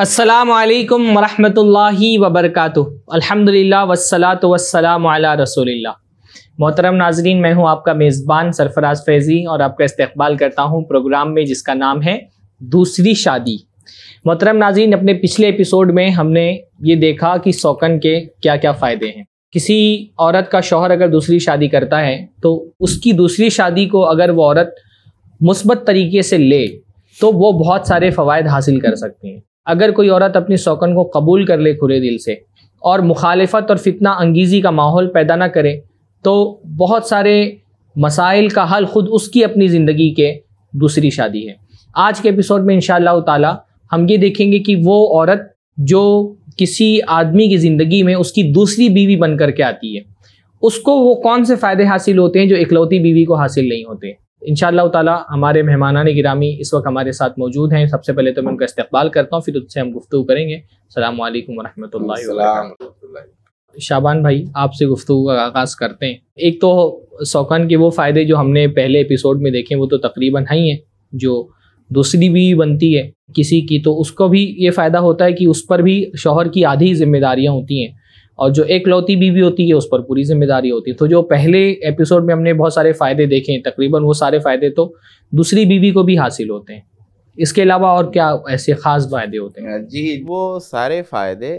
असलकम वरहि वबरक अलहमदिल्ला वसलात वसलाम रसोल्ला मोहतरम नाजरीन मैं हूं आपका मेज़बान सरफराज फैज़ी और आपका इस्तबाल करता हूं प्रोग्राम में जिसका नाम है दूसरी शादी मोहतरम नाजरीन अपने पिछले एपिसोड में हमने ये देखा कि सौकन के क्या क्या फ़ायदे हैं किसी औरत का शौहर अगर दूसरी शादी करता है तो उसकी दूसरी शादी को अगर वो औरत मुस्बत तरीके से ले तो वो बहुत सारे फ़वाद हासिल कर सकती हैं अगर कोई औरत अपनी सौकन को कबूल कर ले खुले दिल से और मुखालफत और फितना अंगीजी का माहौल पैदा ना करे तो बहुत सारे मसाइल का हल ख़ुद उसकी अपनी ज़िंदगी के दूसरी शादी है आज के एपिसोड में इन ताला हम ये देखेंगे कि वो औरत जो किसी आदमी की ज़िंदगी में उसकी दूसरी बीवी बन करके आती है उसको वो कौन से फ़ायदे हासिल होते हैं जो इकलौती बीवी को हासिल नहीं होते इन ताला हमारे मेहमानान गिरामी इस वक्त हमारे साथ मौजूद हैं सबसे पहले तो मैं उनका इस्तेबाल करता हूँ फिर उससे हम गुफ्तु करेंगे अल्लाम वरहमल शाबान भाई आपसे गुफ्तु का आगाज़ करते हैं एक तो शौकान के वो फ़ायदे जो हमने पहले एपिसोड में देखे वो तो तकरीबन है ही हैं जो दूसरी भी बनती है किसी की तो उसको भी ये फ़ायदा होता है कि उस पर भी शोहर की आधी जिम्मेदारियाँ होती हैं और जो एक लौती बीवी होती है उस पर पूरी जिम्मेदारी होती है तो जो पहले एपिसोड में हमने बहुत सारे फ़ायदे देखे हैं तकरीबन वो सारे फ़ायदे तो दूसरी बीवी को भी हासिल होते हैं इसके अलावा और क्या ऐसे ख़ास फ़ायदे होते हैं जी वो सारे फ़ायदे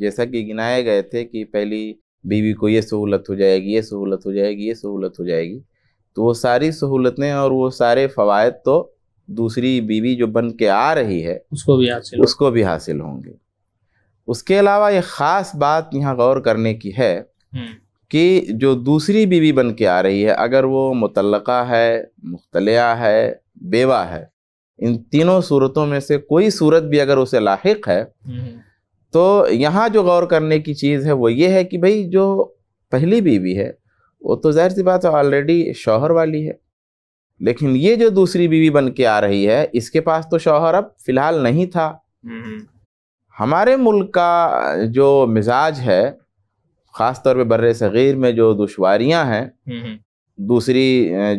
जैसा कि गिनाए गए थे कि पहली बीवी को ये सहूलत हो जाएगी ये सहूलत हो जाएगी ये सहूलत हो जाएगी तो वो सारी सहूलतें और वो सारे फ़वाद तो दूसरी बीवी जो बन के आ रही है उसको भी हासिल उसको भी हासिल होंगे उसके अलावा ये ख़ास बात यहाँ गौर करने की है हम्म। कि जो दूसरी बीवी बन के आ रही है अगर वो मुतलका है मुख्तलिया है बेवा है इन तीनों सूरतों में से कोई सूरत भी अगर उसे लाक है हम्म। तो यहाँ जो गौर करने की चीज़ है वो ये है कि भाई जो पहली बीवी है वो तो जाहिर सी बात है ऑलरेडी शौहर वाली है लेकिन ये जो दूसरी बीवी बन के आ रही है इसके पास तो शौहर अब फ़िलहाल नहीं था हम्म। हमारे मुल्क का जो मिजाज है ख़ास तौर पे बर सग़ीर में जो दुशारियाँ हैं हम्म, हम्म। दूसरी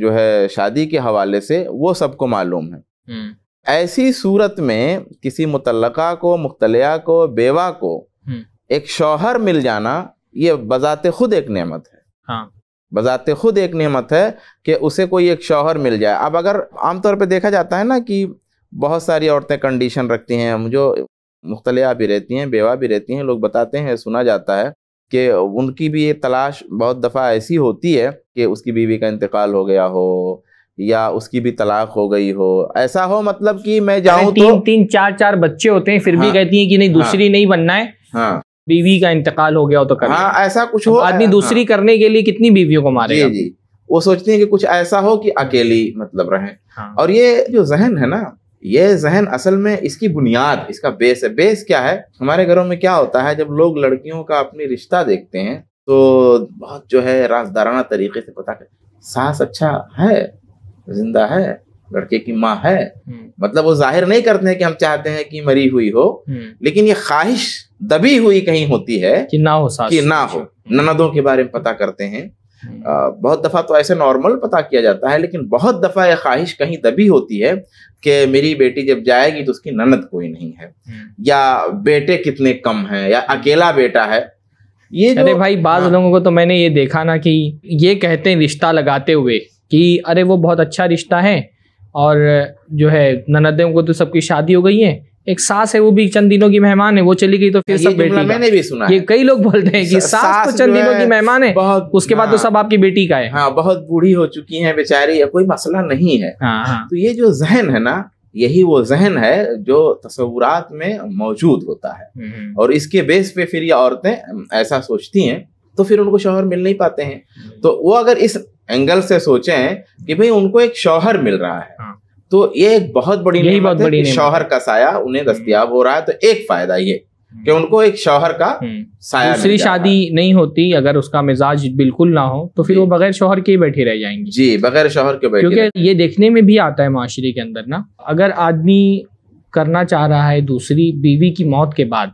जो है शादी के हवाले से वो सबको मालूम है हम्म। ऐसी सूरत में किसी मुतलका को मुख्तलिया को बेवा को एक शौहर मिल जाना ये बज़ात खुद एक नेमत है हाँ। बज़ात खुद एक नेमत है कि उसे कोई एक शौहर मिल जाए अब अगर आमतौर पे देखा जाता है ना कि बहुत सारी औरतें कंडीशन रखती हैं जो मुख्तलिया भी रहती हैं बेवा भी रहती हैं लोग बताते हैं सुना जाता है कि उनकी भी ये तलाश बहुत दफ़ा ऐसी होती है कि उसकी बीवी का इंतकाल हो गया हो या उसकी भी तलाक हो गई हो ऐसा हो मतलब कि मैं जाऊँ तीन तो, तीन चार चार बच्चे होते हैं फिर हाँ, भी कहती हैं कि नहीं दूसरी हाँ, नहीं बनना है हाँ, बीवी का इंतकाल हो गया हो तो कर हाँ, ऐसा कुछ हो आदमी हाँ। दूसरी हाँ, करने के लिए कितनी बीवियों को मारे जी जी वो सोचती है कि कुछ ऐसा हो कि अकेली मतलब रहे हाँ। और ये जो जहन है ना ये जहन असल में इसकी बुनियाद इसका बेस है बेस क्या है हमारे घरों में क्या होता है जब लोग लड़कियों का अपनी रिश्ता देखते हैं तो बहुत जो है राजदाराना तरीके से पता कर सास अच्छा है जिंदा है लड़के की माँ है हम्म। मतलब वो जाहिर नहीं करते हैं कि हम चाहते हैं कि मरी हुई हो हम्म। लेकिन ये ख्वाहिश दबी हुई कहीं होती है कि ना हो सास कि ना हो हम्म। ननदों के बारे में पता करते हैं बहुत दफ़ा तो ऐसे नॉर्मल पता किया जाता है लेकिन बहुत दफ़ा यह ख्वाहिश कहीं दबी होती है कि मेरी बेटी जब जाएगी तो उसकी ननद कोई नहीं है हम्म। या बेटे कितने कम हैं या अकेला बेटा है ये अरे भाई बाज हाँ। लोगों को तो मैंने ये देखा ना कि ये कहते हैं रिश्ता लगाते हुए कि अरे वो बहुत अच्छा रिश्ता है और जो है ननदों को तो सबकी शादी हो गई है एक सास है वो भी चंद दिनों की मेहमान है वो चली गई तो फिर सब बेटी मैंने भी सुना ये कई लोग बोलते हैं कि सास, सास तो चंद दिनों की मेहमान है उसके बाद तो हाँ। सब आपकी बेटी का है हाँ बहुत बूढ़ी हो चुकी है बेचारी कोई मसला नहीं है हाँ, हाँ। तो ये जो जहन है ना यही वो जहन है जो तस्वुरात में मौजूद होता है हम्म, हम्म। और इसके बेस पे फिर ये औरतें ऐसा सोचती हैं तो फिर उनको शोहर मिल नहीं पाते हैं हम्म। तो वो अगर इस एंगल से सोचें कि भाई उनको एक शोहर मिल रहा है तो ये एक बहुत बड़ी नहीं बहुत बड़ी शौहर का साया उन्हें दस्तियाब हो रहा है तो एक फायदा ये हम्म। कि उनको एक शौहर का हम्म। साया दूसरी शादी नहीं होती अगर उसका मिजाज बिल्कुल ना हो तो फिर वो बगैर शौहर के ही बैठी रह जाएंगी जी बगैर शौहर के बैठे क्योंकि ये देखने में भी आता है माशरे के अंदर ना अगर आदमी करना चाह रहा है दूसरी बीवी की मौत के बाद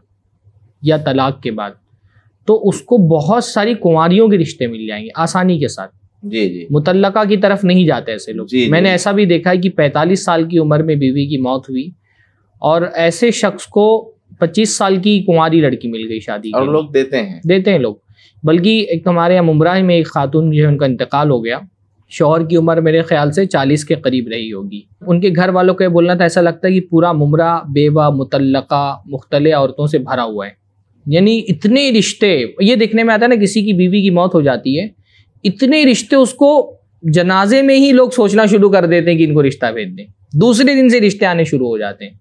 या तलाक के बाद तो उसको बहुत सारी कुंवरियों के रिश्ते मिल जाएंगे आसानी के साथ मुतलका की तरफ नहीं जाते ऐसे लोग जी, मैंने जी. ऐसा भी देखा है कि 45 साल की उम्र में बीवी की मौत हुई और ऐसे शख्स को 25 साल की कुंवारी लड़की मिल गई शादी और लोग देते हैं देते हैं लोग बल्कि एक हमारे यहाँ मुमराह में एक खातून जो है उनका इंतकाल हो गया शोहर की उम्र मेरे ख्याल से चालीस के करीब रही होगी उनके घर वालों को बोलना था ऐसा लगता है कि पूरा मुमरा बेवा मुतलका मुख्तल औरतों से भरा हुआ है यानी इतने रिश्ते ये देखने में आता है ना किसी की बीवी की मौत हो जाती है इतने रिश्ते उसको जनाजे में ही लोग सोचना शुरू कर देते हैं कि इनको रिश्ता भेज दें दूसरे दिन से रिश्ते आने शुरू हो जाते हैं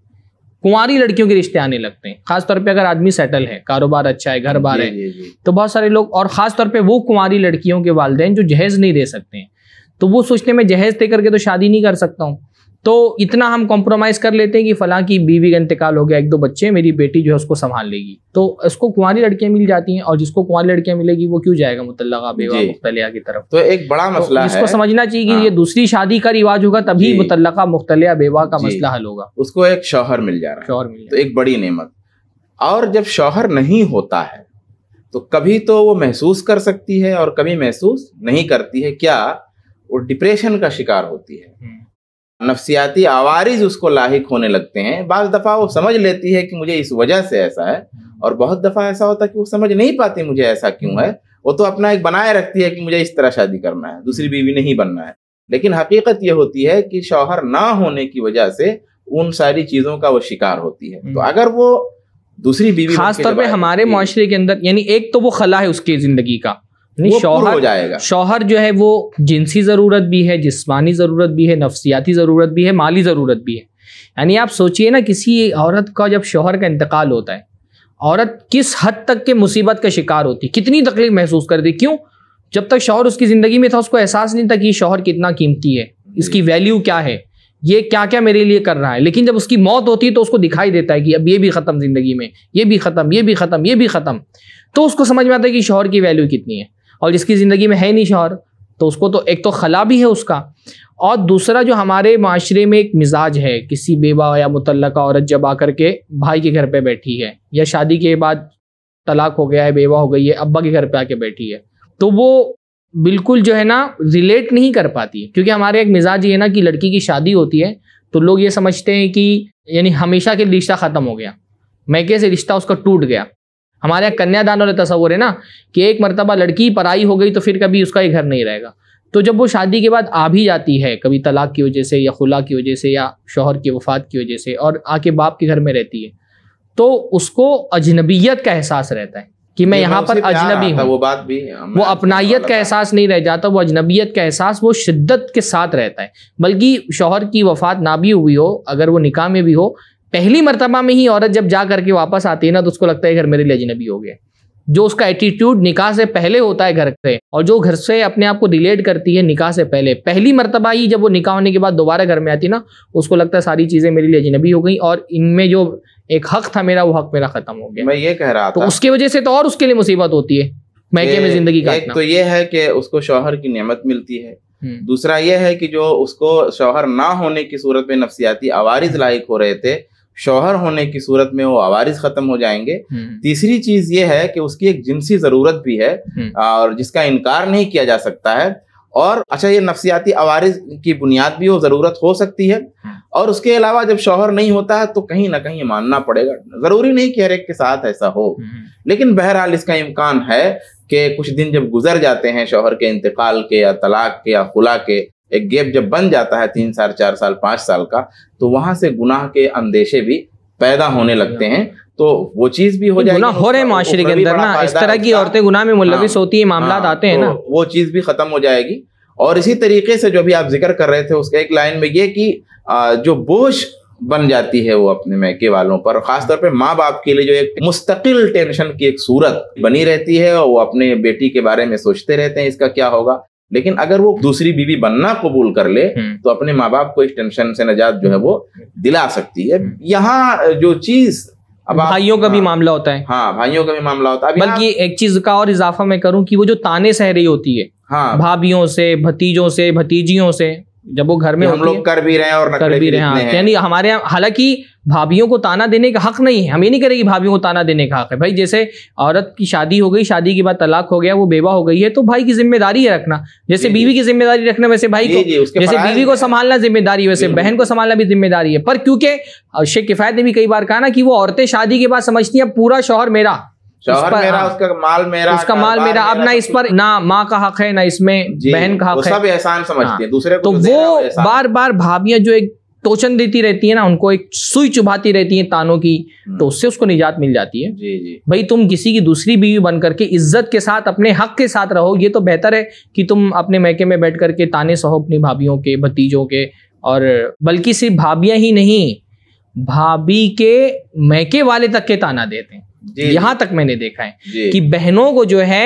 कुंवारी लड़कियों के रिश्ते आने लगते हैं खासतौर पे अगर आदमी सेटल है कारोबार अच्छा है घर बार है तो बहुत सारे लोग और खासतौर पे वो कुंवारी लड़कियों के वालदेन जो जहेज नहीं दे सकते हैं तो वो सोचते मैं जहेज दे करके तो शादी नहीं कर सकता हूँ तो इतना हम कॉम्प्रोमाइज़ कर लेते हैं कि फला की बीवी का इंतकाल हो गया एक दो बच्चे मेरी बेटी जो है उसको संभाल लेगी तो उसको कुंवारी लड़कियां मिल जाती हैं और जिसको कुंवारी लड़कियां मिलेगी वो क्यों जाएगा मुतलका बेवा मुख्तलिया की तरफ तो एक बड़ा तो मसला तो इसको समझना चाहिए कि ये हाँ। दूसरी शादी का रिवाज होगा तभी मुतलका मुख्तलिया बेवा का मसला हल होगा उसको एक शौहर मिल जा रहा है शौहर मिल तो एक बड़ी नियमत और जब शौहर नहीं होता है तो कभी तो वो महसूस कर सकती है और कभी महसूस नहीं करती है क्या वो डिप्रेशन का शिकार होती है हम्म। नफसियाती आवारिज उसको लाक होने लगते हैं बज दफ़ा वो समझ लेती है कि मुझे इस वजह से ऐसा है और बहुत दफ़ा ऐसा होता है कि वो समझ नहीं पाती मुझे ऐसा क्यों है वो तो अपना एक बनाए रखती है कि मुझे इस तरह शादी करना है दूसरी बीवी नहीं बनना है लेकिन हकीकत यह होती है कि शौहर ना होने की वजह से उन सारी चीज़ों का वो शिकार होती है तो हम्म। अगर वो दूसरी बीवी खासतौर पर हमारे तो माशरे के अंदर यानी एक तो वो खला है उसकी ज़िंदगी का नहीं शौहर हो जाएगा शोहर जो है वो जिनसी ज़रूरत भी है जिसमानी ज़रूरत भी है नफ्सियाती ज़रूरत भी है माली ज़रूरत भी है यानी आप सोचिए ना किसी औरत का जब शोहर का इंतकाल होता है औरत किस हद तक के मुसीबत का शिकार होती कितनी तकलीफ महसूस करती क्यों जब तक शौहर उसकी ज़िंदगी में था उसको एहसास नहीं था कि शौहर कितना कीमती है इसकी वैल्यू क्या है ये क्या क्या मेरे लिए कर रहा है लेकिन जब उसकी मौत होती है तो उसको दिखाई देता है कि अब ये भी ख़त्म ज़िंदगी में ये भी ख़त्म ये भी ख़त्म ये भी ख़त्म तो उसको समझ में आता है कि शोहर की वैल्यू कितनी है और जिसकी ज़िंदगी में है नहीं शौहर तो उसको तो एक तो खला भी है उसका और दूसरा जो हमारे माशरे में एक मिजाज है किसी बेवा या मुतल औरत जब आकर के भाई के घर पे बैठी है या शादी के बाद तलाक हो गया है बेवा हो गई है अब्बा के घर पे आके बैठी है तो वो बिल्कुल जो है ना रिलेट नहीं कर पाती क्योंकि हमारे एक मिजाज ये है ना कि लड़की की शादी होती है तो लोग ये समझते हैं कि यानी हमेशा के रिश्ता ख़त्म हो गया मैके से रिश्ता उसका टूट गया हमारे यहाँ कन्यादान और तस्वूर है ना कि एक मरतबा लड़की पराई हो गई तो फिर कभी उसका ही घर नहीं रहेगा तो जब वो शादी के बाद आ भी जाती है कभी तलाक की वजह से या खुला की वजह से या शोहर की वफात की वजह से और आके बाप के घर में रहती है तो उसको अजनबीयत का एहसास रहता है कि मैं यहाँ पर अजनबी हूँ वो बात भी वो अपनाइत का एहसास नहीं रह जाता वो अजनबीयत का एहसास वो शिद्दत के साथ रहता है बल्कि शोहर की वफात ना भी हुई हो अगर वो निकाह में भी हो पहली मरतबा में ही औरत जब जा करके वापस आती है ना तो उसको लगता है घर मेरे लिए अजनबी हो गया जो उसका एटीट्यूड निकाह से पहले होता है घर से और जो घर से अपने आप को रिलेट करती है निकाह से पहले पहली मरतबा ही जब वो निकाह होने के बाद दोबारा घर में आती ना उसको लगता है सारी चीज़ें मेरे लिए अजनबी हो गई और इनमें जो एक हक था मेरा वो हक मेरा ख़त्म हो गया मैं ये कह रहा तो था तो उसकी वजह से तो और उसके लिए मुसीबत होती है महके में ज़िंदगी का तो ये है कि उसको शोहर की नियमत मिलती है हम्म। दूसरा यह है कि जो उसको शोहर ना होने की सूरत में नफसियाती आवारिज लायक हो रहे थे शोहर होने की सूरत में वो आवारिस खत्म हो जाएंगे हम्म। तीसरी चीज ये है कि उसकी एक जिनसी जरूरत भी है हम्म। और जिसका इनकार नहीं किया जा सकता है और अच्छा ये नफसियाती आवारिस की बुनियाद भी वो ज़रूरत हो सकती है हम्म। और उसके अलावा जब शोहर नहीं होता है तो कहीं ना कहीं मानना पड़ेगा ज़रूरी नहीं कि हर एक के साथ ऐसा हो लेकिन बहरहाल इसका इम्कान है कि कुछ दिन जब गुजर जाते हैं शोहर के इंतकाल के या तलाक के या खुला के एक गैप जब बन जाता है तीन साल चार साल पाँच साल का तो वहां से गुनाह के अंदेशे भी पैदा होने हाँ। लगते हैं तो वो चीज भी हो जाएगी गुना हो रहे माशरे के अंदर ना इस तरह की औरतें गुनाह में मुलविस हाँ। होती है मामला हाँ, आते हैं तो ना वो चीज भी खत्म हो जाएगी और इसी तरीके से जो भी आप जिक्र कर रहे थे उसका एक लाइन में ये कि जो बोझ बन जाती है वो अपने मैके वालों पर खासतौर पे माँ बाप के लिए जो एक मुस्तकिल टेंशन की एक सूरत बनी रहती है और वो अपने बेटी के बारे में सोचते रहते हैं इसका क्या होगा लेकिन अगर वो दूसरी बीवी बनना कबूल कर ले हम्म। तो अपने माँ बाप को इस टेंशन से नजात जो है वो हम्म। दिला सकती है हम्म। यहाँ जो चीज अब भाइयों का हाँ, भी मामला होता है हाँ भाइयों का भी मामला होता है बल्कि एक चीज का और इजाफा मैं करूं कि वो जो ताने सह रही होती है हाँ भाभीियों से भतीजों से भतीजियों से जब वो घर में हम लोग कर भी रहे हैं और कर भी रहे हाँ। हैं यानी हमारे यहाँ हालांकि भाभीियों को ताना देने का हक नहीं है हम ये नहीं करेंगे भाभी को ताना देने का हक है भाई जैसे औरत की शादी हो गई शादी के बाद तलाक हो गया वो बेवा हो गई है तो भाई की जिम्मेदारी है रखना जैसे बीवी की जिम्मेदारी रखना वैसे भाई को जैसे बीवी को संभालना जिम्मेदारी वैसे बहन को संभालना भी जिम्मेदारी है पर क्योंकि शेख किफायत ने भी कई बार कहा ना कि वो औरतें शादी के बाद समझती हैं पूरा शोहर मेरा शौहर तो मेरा हाँ। उसका माल मेरा उसका माल मेरा अब ना तो इस पर ना माँ का हक है ना इसमें बहन का हक है सब एहसान समझती है हाँ। दूसरे तो वो बार बार भाभियां जो एक टोचन देती रहती है ना उनको एक सुई चुभाती रहती है तानों की हम्म। तो उससे उसको निजात मिल जाती है जी जी भाई तुम किसी की दूसरी बीवी बन करके इज्जत के साथ अपने हक के साथ रहो ये तो बेहतर है कि तुम अपने मैके में बैठ करके ताने सहो अपनी भाभीियों के भतीजों के और बल्कि सिर्फ भाभियां ही नहीं भाभी के मैके वाले तक के ताना देते हैं यहां तक मैंने देखा है कि बहनों को जो है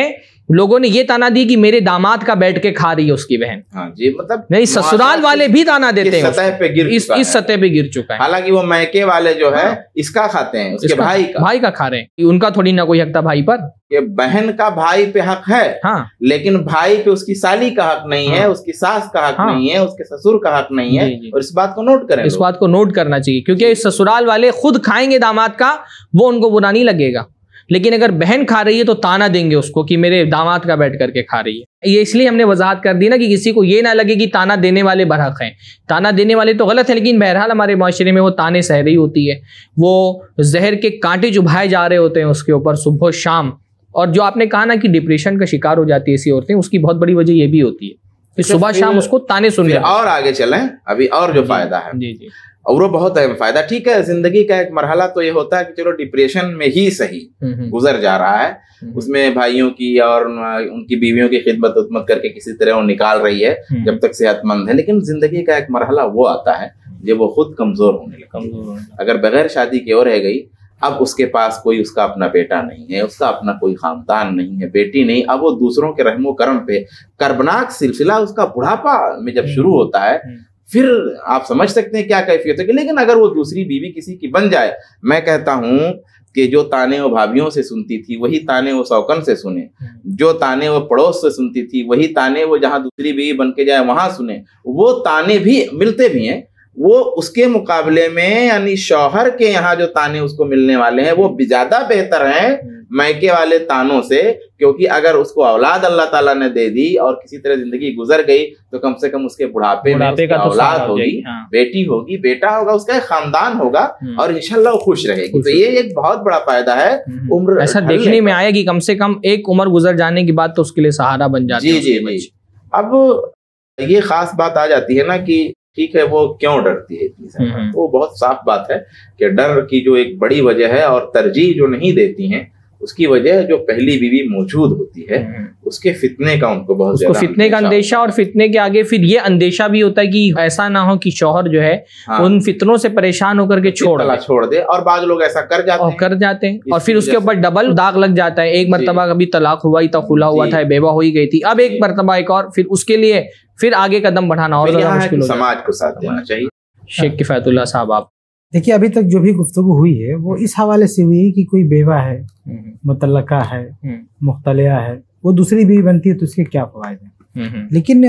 लोगों ने ये ताना दी कि मेरे दामाद का बैठ के खा रही है उसकी बहन हाँ जी मतलब नहीं ससुराल वाले भी ताना देते हैं सतह पे गिर इस इस सतह पे गिर चुका है हालांकि वो मैके वाले जो है हाँ। इसका खाते हैं उसके भाई का भाई का खा रहे हैं उनका थोड़ी ना कोई हक था भाई पर ये बहन का भाई पे हक है हाँ। लेकिन भाई पे उसकी साली का हक नहीं हाँ। है उसकी सास का हक हाँ। नहीं है उसके ससुर का हक नहीं है और इस बात को नोट करें इस बात को नोट करना चाहिए क्योंकि ससुराल वाले खुद खाएंगे दामाद का वो उनको बुरा नहीं लगेगा लेकिन अगर बहन खा रही है तो ताना देंगे उसको कि मेरे दामाद का बैठ करके खा रही है ये इसलिए हमने वजाहत कर दी ना कि किसी को ये ना लगे कि ताना देने वाले बरहक हैं ताना देने वाले तो गलत है लेकिन बहरहाल हमारे माशरे में वो ताने सह रही होती है वो जहर के कांटे चुभाए जा रहे होते हैं उसके ऊपर सुबह शाम और जो आपने कहा ना कि डिप्रेशन का शिकार हो जाती है ऐसी औरतें उसकी बहुत बड़ी वजह यह भी होती है अच्छा, सुबह शाम उसको ताने सुन रहे और आगे चलें अभी और जो फायदा है जी जी और वो बहुत अहम फायदा ठीक है जिंदगी का एक मरहला तो ये होता है कि चलो डिप्रेशन में ही सही हम्म, हम्म। गुजर जा रहा है हम्म, उसमें भाइयों की और उनकी बीवियों की खिदमत उदमत करके किसी तरह वो निकाल रही है जब तक सेहतमंद है लेकिन जिंदगी का एक मरहला वो आता है जब वो खुद कमजोर होने लगा अगर बगैर शादी की ओर रह गई अब उसके पास कोई उसका अपना बेटा नहीं है उसका अपना कोई खानदान नहीं है बेटी नहीं अब वो दूसरों के रहमो करम पे कर्बनाक सिलसिला उसका बुढ़ापा में जब शुरू होता है फिर आप समझ सकते हैं क्या कैफियत होगी लेकिन अगर वो दूसरी बीवी किसी की बन जाए मैं कहता हूँ कि जो ताने वो भाभीियों से सुनती थी वही ताने वो सौकन से सुने हम्म। जो ताने वो पड़ोस से सुनती थी वही ताने वो जहाँ दूसरी बीवी बन के जाए वहाँ सुने वो ताने भी मिलते भी हैं वो उसके मुकाबले में यानी शौहर के यहाँ जो ताने उसको मिलने वाले हैं वो ज्यादा बेहतर हैं हम्म। मैके वाले तानों से क्योंकि अगर उसको औलाद अल्लाह ताला ने दे दी और किसी तरह जिंदगी गुजर गई तो कम से कम उसके बुढ़ापे में तो औलाद तो होगी हाँ। बेटी होगी बेटा होगा उसका एक खानदान होगा हम्म। और इनशाला खुश रहेगी तो ये एक बहुत बड़ा फायदा है हम्म। उम्र ऐसा देखने में आएगी कम से कम एक उम्र गुजर जाने की बात तो उसके लिए सहारा बन जाए है जी जी अब ये खास बात आ जाती है ना कि ठीक है वो क्यों डरती है इतनी हम्म, वो बहुत साफ बात है कि डर की जो एक बड़ी वजह है और तरजीह जो नहीं देती हैं उसकी वजह जो पहली बीवी मौजूद होती है हम्म। उसके फितने का उनको बहुत उसको फितने का अंदेशा और फितने के आगे फिर ये अंदेशा भी होता है कि ऐसा ना हो कि शौहर जो है हाँ। उन फितनों से परेशान होकर के छोड़ दे। छोड़ दे और बाद लोग ऐसा कर जाते और कर जाते हैं और फिर उसके ऊपर डबल दाग लग जाता है एक मरतबा कभी तलाक हुआ ही था खुला हुआ था बेवा हो ही गई थी अब एक मरतबा एक और फिर उसके लिए फिर आगे कदम बढ़ाना और समाज को साथ देना चाहिए शेख किफायतुल्ला साहब आप देखिए अभी तक जो भी गुफ्तु हुई है वो हम्म। इस हवाले से हुई है कि कोई बेवा है हम्म, हम्म। मुतलका है मुख्तलिया है वो दूसरी बीवी बनती है तो उसके क्या फ़वाद हैं लेकिन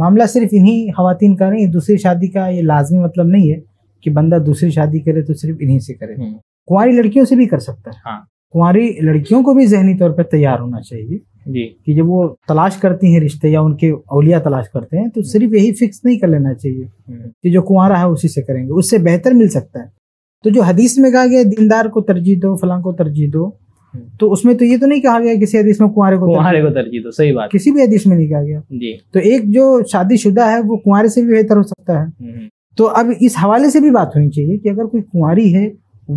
मामला सिर्फ इन्हीं खातन का नहीं दूसरी शादी का ये लाजमी मतलब नहीं है कि बंदा दूसरी शादी करे तो सिर्फ इन्हीं से करे कुंवारी लड़कियों से भी कर सकता है हाँ। कुंवारी लड़कियों को भी जहनी तौर पर तैयार होना चाहिए जी कि जब वो तलाश करती हैं रिश्ते या उनके अलिया तलाश करते हैं तो सिर्फ यही फिक्स नहीं कर लेना चाहिए हम्म। कि जो कुंवरा है उसी से करेंगे उससे बेहतर मिल सकता है तो जो हदीस में कहा गया दीनदार को तरजीह दो फलां को तरजीह दो हम्म। तो उसमें तो ये तो नहीं कहा गया किसी हदीस में कुंवारे को कुंवारे को तरजीह दो सही बात किसी भी हदीस में नहीं कहा गया जी तो एक जो शादीशुदा है वो कुंवारे से भी बेहतर हो सकता है हम्म, तो अब इस हवाले से भी बात होनी चाहिए कि अगर कोई कुंवारी है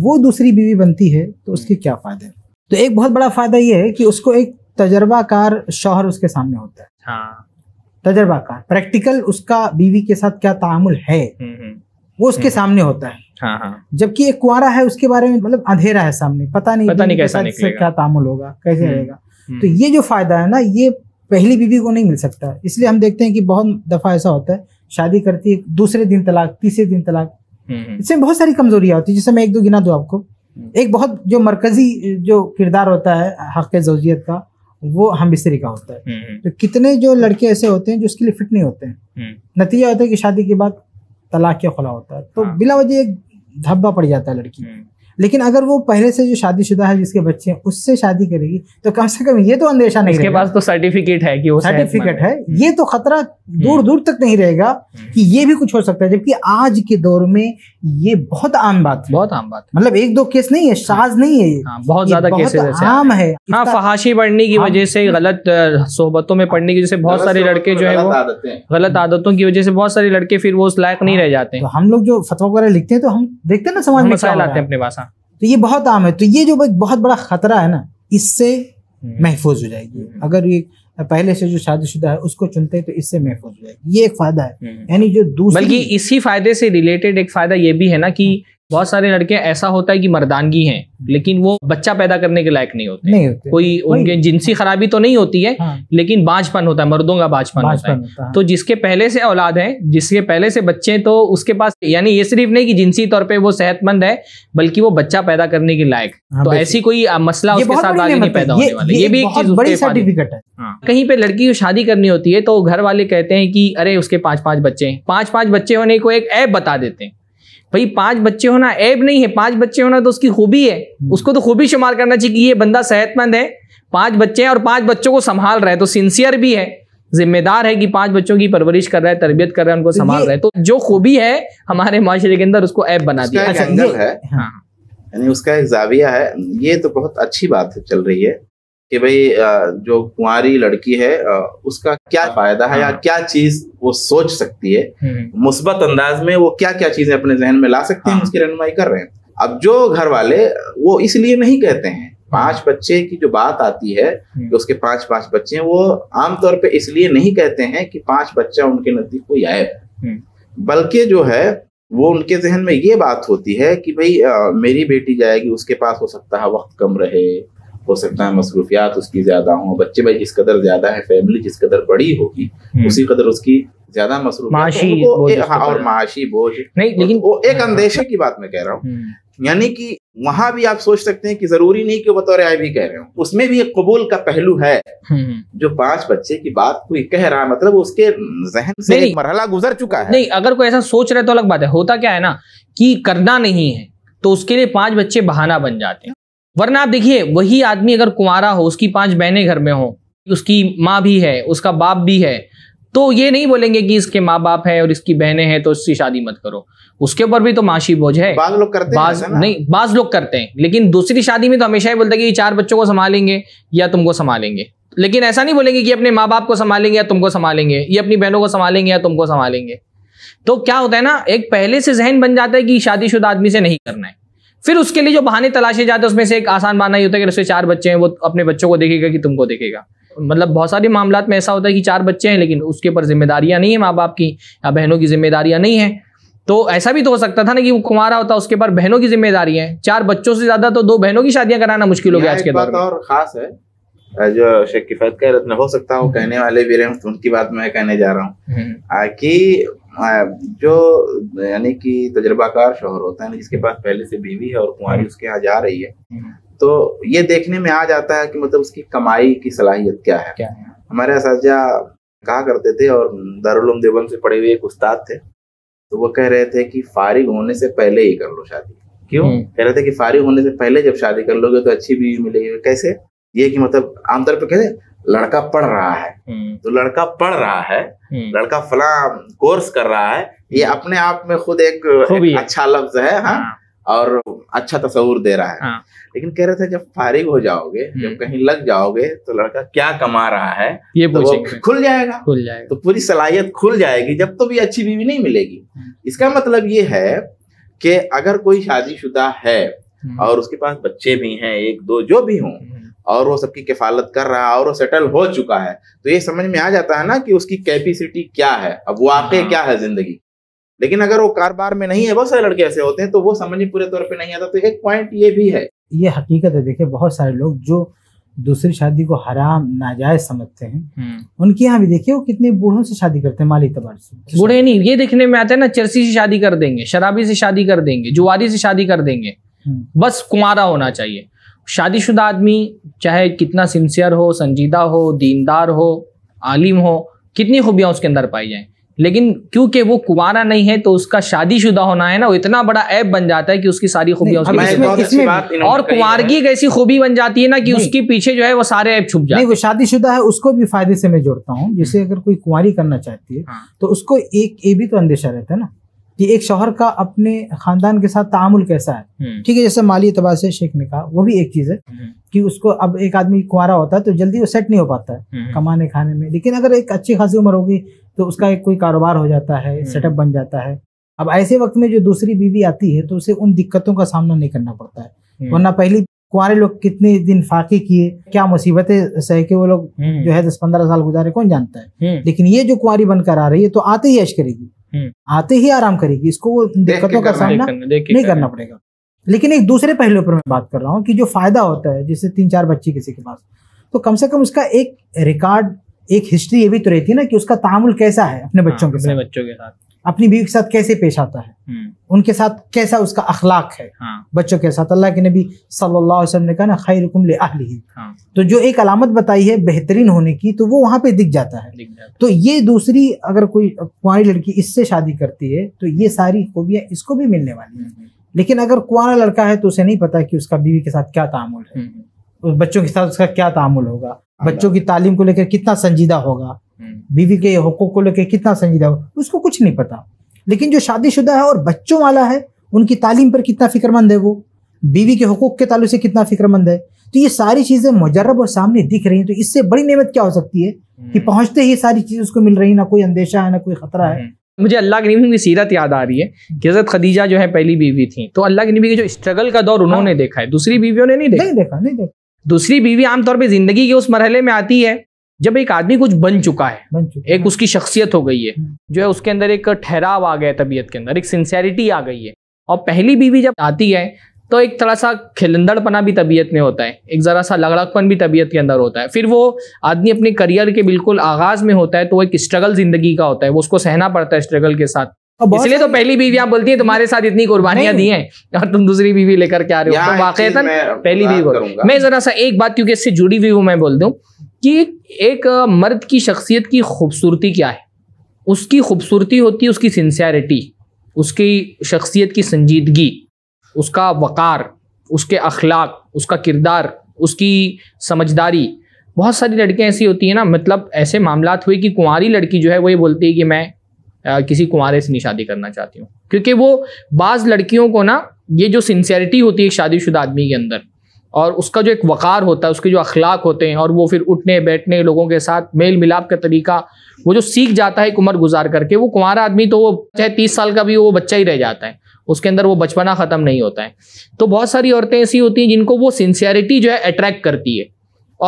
वो दूसरी बीवी बनती है तो उसके क्या फायदे तो एक बहुत बड़ा फायदा ये है कि उसको एक तजर्बाकार शोहर उसके सामने होता है हाँ। तजर्बाकार प्रैक्टिकल उसका बीवी के साथ क्या तामुल है हम्म, हम्म। वो उसके हम्म। सामने होता है हाँ हाँ। जबकि एक कुआरा है उसके बारे में मतलब अंधेरा है सामने पता नहीं पता नहीं कैसा निकलेगा क्या तामुल होगा कैसे रहेगा तो ये जो फायदा है ना ये पहली बीवी को नहीं मिल सकता इसलिए हम देखते हैं कि बहुत दफा ऐसा होता है शादी करती है दूसरे दिन तलाक तीसरे दिन तलाक इसमें बहुत सारी कमजोरियां होती है जिससे मैं एक दो गिना दू आपको एक बहुत जो मरकजी जो किरदार होता है हक जोजियत का वो हम बिस्तरी का होता है हम्म, हम्म। तो कितने जो लड़के ऐसे होते हैं जो उसके लिए फिट नहीं होते हैं हम्म। नतीजा होता है कि शादी के बाद तलाक या खुला होता है तो हाँ। बिला वजह एक धब्बा पड़ जाता है लड़की लेकिन अगर वो पहले से जो शादीशुदा है जिसके बच्चे हैं उससे शादी करेगी तो कम से कम ये तो अंदेशा नहीं उसके पास तो सर्टिफिकेट है कि वो सर्टिफिकेट है ये तो खतरा हम्म। दूर दूर तक नहीं रहेगा हम्म। कि ये भी कुछ हो सकता है जबकि आज के दौर में ये बहुत आम बात है बहुत आम बात है मतलब एक दो केस नहीं है हाँ। साज नहीं है हाँ, बहुत ज्यादा केसेस आम है हाँ फहाशी बढ़ने की हाँ। वजह से गलत सोहबतों में पढ़ने की वजह से बहुत सारे लड़के जो है वो गलत हम्म। आदतों की वजह से बहुत सारे लड़के फिर वो उस लायक नहीं रह जाते तो हम लोग जो फतवा वगैरह लिखते हैं तो हम देखते हैं ना समाज में आते हैं अपने पास तो ये बहुत आम है तो ये जो बहुत बड़ा ख़तरा है ना इससे हम्म। महफूज हो जाएगी अगर ये पहले से जो शादीशुदा है उसको चुनते हैं तो इससे महफूज हो जाएगी ये एक फायदा है हम्म। यानी जो दूसरी बल्कि इसी फायदे से रिलेटेड एक फायदा ये भी है ना कि हाँ। बहुत सारे लड़के ऐसा होता है कि मर्दानगी हैं लेकिन वो बच्चा पैदा करने के लायक नहीं होते नहीं होते कोई उनके जिनसी खराबी तो नहीं होती है हाँ। लेकिन बांझपन होता है मर्दों का बांझपन होता है होता, है तो जिसके पहले से औलाद है जिसके पहले से बच्चे हैं तो उसके पास यानी ये सिर्फ नहीं कि जिनसी तौर पर वो सेहतमंद है बल्कि वो बच्चा पैदा करने के लायक हाँ, तो ऐसी कोई मसला उसके साथ आगे नहीं पैदा होने वाला ये भी एक बड़ी सर्टिफिकेट है हाँ। कहीं पे लड़की को शादी करनी होती है तो घर वाले कहते हैं कि अरे उसके पांच पांच बच्चे हैं पांच पांच बच्चे होने को एक ऐप बता देते हैं भाई पांच बच्चे होना ऐब नहीं है पांच बच्चे होना तो उसकी खूबी है हम्म। उसको तो खूबी शुमार करना चाहिए कि ये बंदा सेहतमंद है पांच बच्चे हैं और पांच बच्चों को संभाल रहा है तो सिंसियर भी है जिम्मेदार है कि पांच बच्चों की परवरिश कर रहा है तरबियत कर रहा है उनको तो संभाल रहा है तो जो खूबी है हमारे माशरे के अंदर उसको ऐप बना दिया है हाँ। उसका एक जाविया है ये तो बहुत अच्छी बात चल रही है कि भाई जो कुंवारी लड़की है उसका क्या हाँ। फायदा है या हाँ। क्या चीज वो सोच सकती है हम्म, हम्म। मुस्बत अंदाज में वो क्या क्या चीजें अपने जहन में ला सकती है हाँ। उसकी रहनुमाई कर रहे हैं अब जो घर वाले वो इसलिए नहीं कहते हैं पांच बच्चे की जो बात आती है हम्म। कि उसके पांच पांच बच्चे हैं वो आमतौर पे इसलिए नहीं कहते हैं कि पांच बच्चा उनके नजदीक कोई आए है बल्कि जो है वो उनके जहन में ये बात होती है कि भाई मेरी बेटी जाएगी उसके पास हो सकता है वक्त कम रहे हो सकता है मसरूफियात उसकी ज्यादा हो बच्चे भाई जिस कदर ज्यादा है फैमिली जिस कदर बड़ी होगी हम्म। उसी कदर उसकी ज्यादा मसरूफ तो हाँ, और माशी बोझ नहीं तो लेकिन वो एक हाँ। अंदेशे की बात मैं कह रहा हूँ हम्म। यानी कि वहां भी आप सोच सकते हैं कि जरूरी नहीं कि बतौर आय भी कह रहे हो उसमें भी एक कबूल का पहलू है हम्म। जो पांच बच्चे की बात कोई कह रहा है मतलब उसके जहन से एक मरहला गुजर चुका है नहीं अगर कोई ऐसा सोच रहा है तो अलग बात है होता क्या है ना कि करना नहीं है तो उसके लिए पांच बच्चे बहाना बन जाते हैं वरना आप देखिए वही आदमी अगर कुंवारा हो उसकी पांच बहनें घर में हो उसकी माँ भी है उसका बाप भी है तो ये नहीं बोलेंगे कि इसके माँ बाप है और इसकी बहनें हैं तो इसकी शादी मत करो उसके ऊपर भी तो माशी बोझ है बाज लोग करते बाज हैं नहीं बाज लोग करते हैं लेकिन दूसरी शादी में तो हमेशा ही बोलते हैं कि चार बच्चों को संभालेंगे या तुमको संभालेंगे लेकिन ऐसा नहीं बोलेंगे कि अपने माँ बाप को संभालेंगे या तुमको संभालेंगे ये अपनी बहनों को संभालेंगे या तुमको संभालेंगे तो क्या होता है ना एक पहले से जहन बन जाता है कि शादीशुदा आदमी से नहीं करना है फिर उसके लिए जो बहाने तलाशे जाते हैं उसमें से एक आसान बहाना ये होता है कि उसके चार बच्चे हैं वो अपने बच्चों को देखेगा कि तुमको देखेगा मतलब बहुत सारे मामला में ऐसा होता है कि चार बच्चे हैं लेकिन उसके ऊपर जिम्मेदारियां नहीं है माँ बाप की या बहनों की जिम्मेदारियां नहीं है तो ऐसा भी तो हो सकता था ना कि वो कुमारा होता उसके ऊपर बहनों की जिम्मेदारी है चार बच्चों से ज्यादा तो दो बहनों की शादियां कराना मुश्किल हो गया आज के दौर में और खास है जो शेख किफायत कह रत्न हो सकता हूँ कहने वाले भी रहे उनकी बात मैं कहने जा रहा हूँ हम्म। कि हाँ, जो यानी कि तजर्बाकार शोहर होता है जिसके पास पहले से बीवी है और कुंवारी हम्म। उसके यहाँ जा रही है हम्म। तो ये देखने में आ जाता है कि मतलब उसकी कमाई की सलाहियत क्या है, हमारे इस कहा करते थे और दारुल देवबंद से पढ़े हुए एक उस्ताद थे तो वो कह रहे थे कि फारिग होने से पहले ही कर लो शादी क्यों हम्म। कह रहे थे कि फारिग होने से पहले जब शादी कर लोगे तो अच्छी बीवी मिलेगी कैसे ये कि मतलब आमतौर पर कहते लड़का पढ़ रहा है हम्म। तो लड़का पढ़ रहा है हम्म। लड़का फला कोर्स कर रहा है ये हम्म। अपने आप में खुद एक, एक अच्छा लफ्ज है हाँ, हाँ और अच्छा तस्वूर दे रहा है हाँ। लेकिन कह रहे थे जब फारिग हो जाओगे जब कहीं लग जाओगे तो लड़का क्या कमा रहा है ये तो वो खुल जाएगा खुल जाएगा तो पूरी सलाहियत खुल जाएगी जब तो भी अच्छी बीवी नहीं मिलेगी इसका मतलब ये है कि अगर कोई शादीशुदा है और उसके पास बच्चे भी हैं एक दो जो भी हों और वो सबकी किफालत कर रहा है और वो सेटल हो चुका है तो ये समझ में आ जाता है ना कि उसकी कैपेसिटी क्या है अब वाकई हाँ। क्या है जिंदगी लेकिन अगर वो कारोबार में नहीं है बहुत सारे लड़के ऐसे होते हैं तो वो समझ में पूरे तौर पर नहीं आता तो एक पॉइंट ये भी है ये हकीकत है देखिये बहुत सारे लोग जो दूसरी शादी को हराम नाजायज समझते हैं हम्म। उनके यहाँ भी देखिए वो कितने बूढ़ों से शादी करते हैं माली तबार से बूढ़े नहीं ये देखने में आता है ना चर्सी से शादी कर देंगे शराबी से शादी कर देंगे जुआरी से शादी कर देंगे हम्म। बस कुमारा होना चाहिए शादीशुदा आदमी चाहे कितना सिंसियर हो संजीदा हो दीनदार हो आलिम हो कितनी खूबियाँ उसके अंदर पाई जाएँ लेकिन क्योंकि वो कुमारा नहीं है तो उसका शादीशुदा होना है ना वो इतना बड़ा ऐप बन जाता है कि उसकी सारी खूबियां उसकी और कुमारगी एक ऐसी खूबी बन जाती है ना कि उसके पीछे जो है वो सारे ऐप छुप जाते हैं वो शादीशुदा है उसको भी फायदे से मैं जोड़ता हूँ जैसे हम्म। अगर कोई कुमारी करना चाहती है हाँ। तो उसको एक ये भी तो अंदेशा रहता है ना कि एक शोहर का अपने खानदान के साथ तामुल कैसा है हम्म। ठीक है जैसे माली एतबार से शेख ने कहा वो भी एक चीज़ है हम्म। कि उसको अब एक आदमी कुंवरा होता है तो जल्दी वो सेट नहीं हो पाता है हम्म। कमाने खाने में लेकिन अगर एक अच्छी खासी उम्र होगी तो उसका एक कोई कारोबार हो जाता है सेटअप बन जाता है अब ऐसे वक्त में जो दूसरी बीवी आती है तो उसे उन दिक्कतों का सामना नहीं करना पड़ता है वरना पहली कुंवरे लोग कितने दिन फाके किए क्या मुसीबतें सह के वो लोग जो है दस पंद्रह साल गुजारे कौन जानता है लेकिन ये जो कुंवारी बनकर आ रही है तो आते ही ऐश करेगी हम्म। आते ही आराम करेगी इसको वो दिक्कतों का सामना नहीं करना पड़ेगा लेकिन एक दूसरे पहलू पर मैं बात कर रहा हूँ कि जो फायदा होता है जैसे तीन चार बच्चे किसी के पास तो कम से कम उसका एक रिकॉर्ड एक हिस्ट्री ये भी तो रहती है ना कि उसका तामुल कैसा है अपने बच्चों हाँ, के साथ बच्चों के साथ अपनी बीवी के साथ कैसे पेश आता है हम्म। उनके साथ कैसा उसका अखलाक है हाँ। बच्चों के साथ अल्लाह के नबी सल्लल्लाहु अलैहि वसल्लम ने कहा ना खैर ले अहली हाँ। तो जो एक अलामत बताई है बेहतरीन होने की तो वो वहाँ पे दिख जाता है दिख जाता। तो ये दूसरी अगर कोई कुंवारी लड़की इससे शादी करती है तो ये सारी खूबियाँ इसको भी मिलने वाली है हम्म। लेकिन अगर कुआरा लड़का है तो उसे नहीं पता कि उसका बीवी के साथ क्या तामुल है हम्म। उस बच्चों के साथ उसका क्या तामुल होगा बच्चों की तालीम को लेकर कितना संजीदा होगा हम्म। बीवी के हकूक को लेकर कितना संजीदा हो उसको कुछ नहीं पता लेकिन जो शादीशुदा है और बच्चों वाला है उनकी तालीम पर कितना फिक्रमंद है वो बीवी के हकूक के तालु से कितना फिक्रमंद है तो ये सारी चीज़ें मुजरब और सामने दिख रही हैं तो इससे बड़ी नियमत क्या हो सकती है कि हम्म। पहुंचते ही सारी चीज़ उसको मिल रही ना कोई अंदेशा है ना कोई खतरा है हम्म। मुझे अल्लाह की नबी की सीरत याद आ रही है कि हजरत खदीजा जो है पहली बीवी थी तो अल्लाह की नबी की जो स्ट्रगल का दौर उन्होंने हाँ। देखा है दूसरी बीवियों ने नहीं देखा नहीं देखा नहीं देखा दूसरी बीवी आमतौर पर जिंदगी के उस मरहले में आती है जब एक आदमी कुछ बन चुका है बन चुका एक उसकी शख्सियत हो गई है हम्म। जो है उसके अंदर एक ठहराव आ गया है तबीयत के अंदर एक सिंसेरिटी आ गई है और पहली बीवी जब आती है तो एक थोड़ा सा खिलंदड़पना भी तबीयत में होता है एक ज़रा सा लगड़कपन भी तबीयत के अंदर होता है फिर वो आदमी अपने करियर के बिल्कुल आगाज़ में होता है तो वो एक स्ट्रगल ज़िंदगी का होता है वो उसको सहना पड़ता है स्ट्रगल के साथ इसलिए तो पहली बीवी आप बोलती है तुम्हारे साथ इतनी कुर्बानियां दी हैं और तुम दूसरी बीवी लेकर के आ रहे हो तो वाकई पहली बीवी मैं जरा सा एक बात क्योंकि इससे जुड़ी हुई हूँ मैं बोल दूँ कि एक मर्द की शख्सियत की खूबसूरती क्या है उसकी खूबसूरती होती है उसकी सिंसियरिटी उसकी शख्सियत की संजीदगी उसका वक़ार उसके अखलाक उसका किरदार उसकी समझदारी बहुत सारी लड़कियाँ ऐसी होती हैं ना मतलब ऐसे मामला हुए कि कुंवारी लड़की जो है वो ये बोलती है कि मैं आ, किसी कुंवारे से नहीं शादी करना चाहती हूँ क्योंकि वो बाज़ लड़कियों को ना ये जो सिंसियरिटी होती है शादीशुदा आदमी के अंदर और उसका जो एक वक़ार होता है उसके जो अखलाक होते हैं और वो फिर उठने बैठने लोगों के साथ मेल मिलाप का तरीका वो जो सीख जाता है एक उम्र गुजार करके वो कुंवारा आदमी तो वो चाहे तीस साल का भी वो बच्चा ही रह जाता है उसके अंदर वो बचपना ख़त्म नहीं होता है तो बहुत सारी औरतें ऐसी होती हैं जिनको वो सिंसियरिटी जो है अट्रैक्ट करती है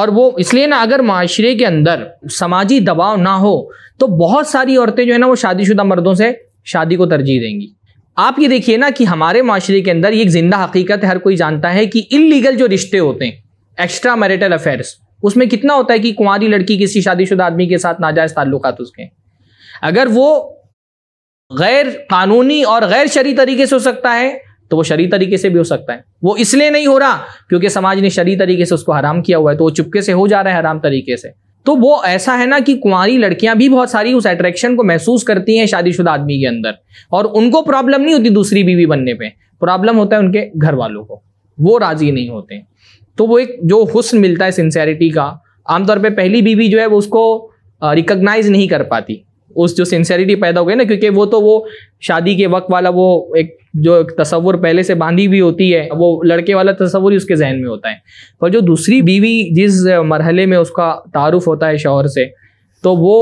और वो इसलिए ना अगर माशरे के अंदर समाजी दबाव ना हो तो बहुत सारी औरतें जो है ना वो शादीशुदा मर्दों से शादी को तरजीह देंगी आप ये देखिए ना कि हमारे माशरे के अंदर ये एक जिंदा हकीकत हर कोई जानता है कि इलीगल जो रिश्ते होते हैं एक्स्ट्रा मैरिटल अफेयर्स उसमें कितना होता है कि कुंवारी लड़की किसी शादीशुदा आदमी के साथ नाजायज ताल्लुक उसके अगर वो गैर कानूनी और गैर शरी तरीके से हो सकता है तो वो शरी तरीके से भी हो सकता है वो इसलिए नहीं हो रहा क्योंकि समाज ने शरी तरीके से उसको हराम किया हुआ है तो वो चुपके से हो जा रहा है हराम तरीके से तो वो ऐसा है ना कि कुंवारी लड़कियां भी बहुत सारी उस अट्रैक्शन को महसूस करती हैं शादीशुदा आदमी के अंदर और उनको प्रॉब्लम नहीं होती दूसरी बीवी बनने पे प्रॉब्लम होता है उनके घर वालों को वो राजी नहीं होते तो वो एक जो हुस्न मिलता है सिंसेरिटी का आमतौर पर पहली बीवी जो है वो उसको रिकग्नाइज नहीं कर पाती उस जो सिंसेरिटी पैदा हो गई ना क्योंकि वो तो वो शादी के वक्त वाला वो एक जो एक तस्वुर पहले से बांधी हुई होती है वो लड़के वाला तस्वुर ही उसके जहन में होता है पर जो दूसरी बीवी जिस मरहले में उसका तारुफ होता है शोहर से तो वो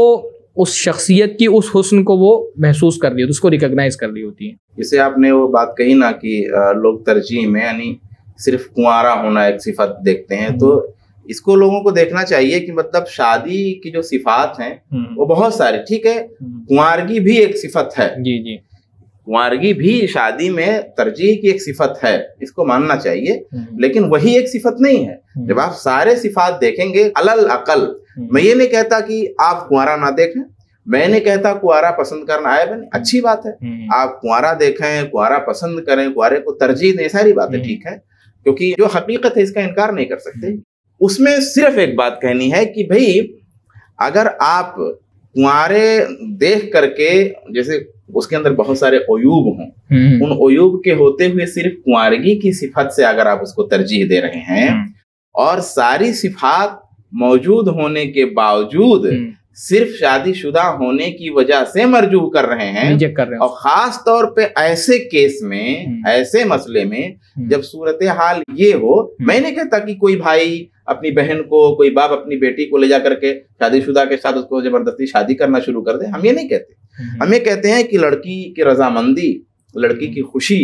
उस शख्सियत की उस हुस्न को वो महसूस कर रही होती उसको रिकग्नाइज कर रही होती है इसे आपने वो बात कही ना कि लोग तरजीह में यानी सिर्फ कुंवारा होना एक सिफत देखते हैं तो इसको लोगों को देखना चाहिए कि मतलब शादी की जो सिफात हैं हम्म। वो बहुत सारे ठीक है हम्म। कुंवारगी भी एक सिफत है जी जी कुंवारगी भी शादी में तरजीह की एक सिफत है इसको मानना चाहिए हम्म। लेकिन वही एक सिफत नहीं है जब आप सारे सिफात देखेंगे अलल अकल मैं ये नहीं कहता कि आप कुंवारा ना देखें मैंने कहता कुआरा पसंद करना आए बने अच्छी बात है आप कुआरा देखें कुआरा पसंद करें कुआरे को तरजीह दें सारी बातें ठीक है क्योंकि जो हकीकत है इसका इनकार नहीं कर सकते उसमें सिर्फ एक बात कहनी है कि भाई अगर आप कुंवरे देख करके जैसे उसके अंदर बहुत सारे अयूब हों हम्म। उन अयूब के होते हुए सिर्फ कुंवरगी की सिफत से अगर आप उसको तरजीह दे रहे हैं हम्म। और सारी सिफात मौजूद होने के बावजूद हम्म। सिर्फ शादीशुदा होने की वजह से मरजू कर रहे हैं कर रहे और खास तौर पे ऐसे केस में ऐसे मसले में जब सूरत हाल ये हो मैंने कहता कि कोई भाई अपनी बहन को कोई बाप अपनी बेटी को ले जा करके शादीशुदा के साथ उसको जबरदस्ती शादी करना शुरू कर दे हम ये नहीं कहते हम्म। हम ये कहते हैं कि लड़की की रजामंदी लड़की की खुशी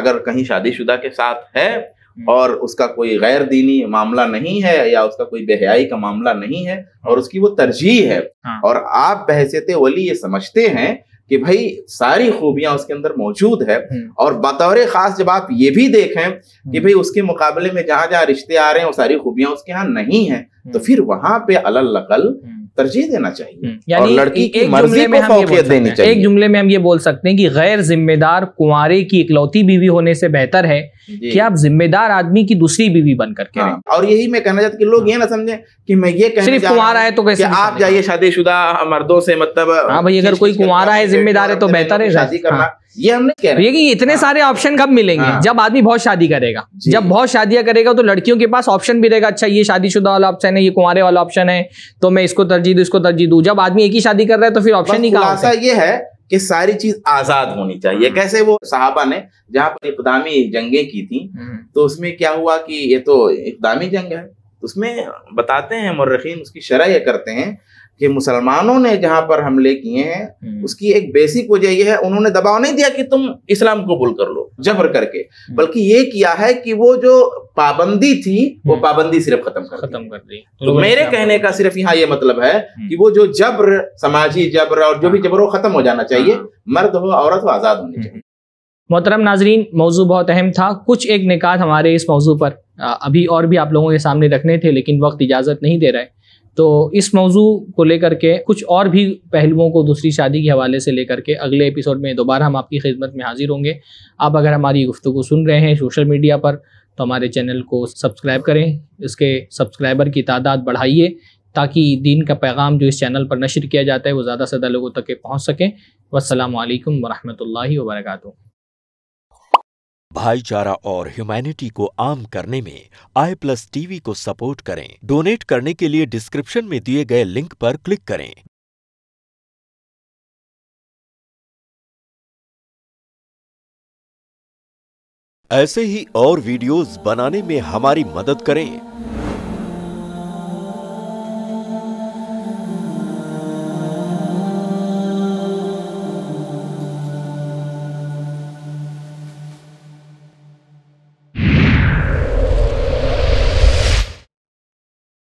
अगर कहीं शादीशुदा के साथ है हम्म। और उसका कोई गैर दीनी मामला नहीं है या उसका कोई बेहयाई का मामला नहीं है और उसकी वो तरजीह है हाँ। और आप बहसीत वली ये समझते हैं कि भाई सारी खूबियां उसके अंदर मौजूद है हम्म। और बतौर खास जब आप ये भी देखें कि हम्म। भाई उसके मुकाबले में जहां जहां रिश्ते आ रहे हैं वो सारी खूबियां उसके यहाँ नहीं है हम्म। तो फिर वहां पे अलल अकल तरजीह देना चाहिए और लड़की की मर्जी में फौकियत देनी चाहिए एक जुमले में हम ये बोल सकते हैं कि गैर जिम्मेदार कुंवरे की इकलौती बीवी होने से बेहतर है कि आप जिम्मेदार आदमी की दूसरी बीवी बन करके हाँ, और यही मैं कहना चाहता कि लोग ये ना समझे कि मैं ये कहना सिर्फ कुंवारा है तो कैसे आप जाइए शादीशुदा मर्दों से मतलब हाँ भाई अगर कोई कुंवारा है जिम्मेदार है तो बेहतर है शादी करना हाँ। ये हमने कह रहे हैं इतने हाँ। सारे ऑप्शन कब मिलेंगे हाँ। जब आदमी बहुत शादी करेगा जब बहुत शादियां करेगा तो लड़कियों के पास ऑप्शन भी रहेगा अच्छा ये शादीशुदा वाला ऑप्शन है ये कुंवारे वाला ऑप्शन है तो मैं इसको तरजीह दू इसको तरजीह दू जब आदमी एक ही शादी कर रहा है तो फिर ऑप्शन ही कहा ये है कि सारी चीज आजाद होनी चाहिए हम्म। कैसे वो साहबा ने जहां पर इकदामी जंगे की थी हम्म। तो उसमें क्या हुआ कि ये तो इकदामी जंग है तो उसमें बताते हैं मर्रखीन उसकी शरह यह करते हैं कि मुसलमानों ने जहां पर हमले किए हैं हम्म। उसकी एक बेसिक वजह यह है उन्होंने दबाव नहीं दिया कि तुम इस्लाम कबूल कर लो जबर करके हम्म। बल्कि ये किया है कि वो जो पाबंदी थी वो हम्म। पाबंदी सिर्फ खत्म कर खत्म कर दी तो मेरे कहने का सिर्फ यहाँ ये मतलब है कि वो जो जबर समाजी जबर और जो भी हाँ। जबर वो खत्म हो जाना चाहिए हाँ। मर्द हो औरत हो आजाद होनी चाहिए मोहतरम नाजरीन मौजू बहुत अहम था कुछ एक निकात हमारे इस मौजू पर अभी और भी आप लोगों के सामने रखने थे लेकिन वक्त इजाज़त नहीं दे रहा है तो इस मौजू को लेकर के कुछ और भी पहलुओं को दूसरी शादी के हवाले से लेकर के अगले एपिसोड में दोबारा हम आपकी खिदमत में हाजिर होंगे आप अगर हमारी गुफ्तु सुन रहे हैं सोशल मीडिया पर तो हमारे चैनल को सब्सक्राइब करें इसके सब्सक्राइबर की तादाद बढ़ाइए ताकि दीन का पैगाम जो इस चैनल पर नशर किया जाता है वो ज़्यादा से ज़्यादा लोगों तक पहुँच सकें वालकम वरहमल वर्का भाईचारा और ह्यूमैनिटी को आम करने में आई प्लस टीवी को सपोर्ट करें डोनेट करने के लिए डिस्क्रिप्शन में दिए गए लिंक पर क्लिक करें ऐसे ही और वीडियोस बनाने में हमारी मदद करें